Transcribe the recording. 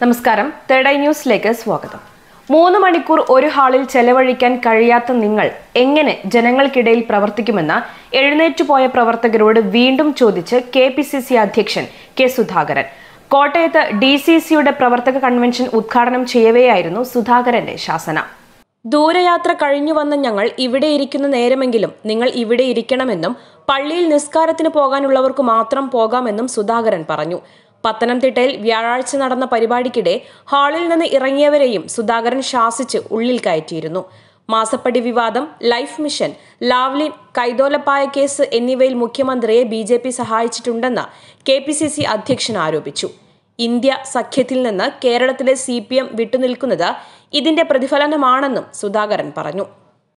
നമസ്കാരം തേഡൈ ന്യൂസിലേക്ക് സ്വാഗതം മൂന്ന് മണിക്കൂർ ഒരു ഹാളിൽ ചെലവഴിക്കാൻ കഴിയാത്ത നിങ്ങൾ എങ്ങനെ ജനങ്ങൾക്കിടയിൽ പ്രവർത്തിക്കുമെന്ന് എഴുന്നേറ്റുപോയ പ്രവർത്തകരോട് വീണ്ടും ചോദിച്ച് കെ പി സി സി അധ്യക്ഷൻ കെ സുധാകരൻ കോട്ടയത്ത് ഡി സി സിയുടെ പ്രവർത്തക കൺവെൻഷൻ ഉദ്ഘാടനം ചെയ്യവെയായിരുന്നു സുധാകരന്റെ ശാസന ദൂരയാത്ര കഴിഞ്ഞു വന്ന ഞങ്ങൾ ഇവിടെ ഇരിക്കുന്ന നേരമെങ്കിലും നിങ്ങൾ ഇവിടെ ഇരിക്കണമെന്നും പള്ളിയിൽ നിസ്കാരത്തിന് പോകാനുള്ളവർക്ക് മാത്രം പോകാമെന്നും സുധാകരൻ പറഞ്ഞു പത്തനംതിട്ടയിൽ വ്യാഴാഴ്ച നടന്ന പരിപാടിക്കിടെ ഹാളിൽ നിന്ന് ഇറങ്ങിയവരെയും സുധാകരൻ ശാസിച്ച് ഉള്ളിൽ കയറ്റിയിരുന്നു മാസപ്പടി വിവാദം ലൈഫ് മിഷൻ ലാവ്ലിൻ കൈതോലപ്പായ കേസ് എന്നിവയിൽ മുഖ്യമന്ത്രിയെ ബി ജെ പി സഹായിച്ചിട്ടുണ്ടെന്ന് കെ പി സി സി അധ്യക്ഷൻ ആരോപിച്ചു ഇന്ത്യ സഖ്യത്തിൽ നിന്ന് കേരളത്തിലെ സി പി എം വിട്ടുനിൽക്കുന്നത് ഇതിന്റെ പ്രതിഫലനമാണെന്നും സുധാകരൻ പറഞ്ഞു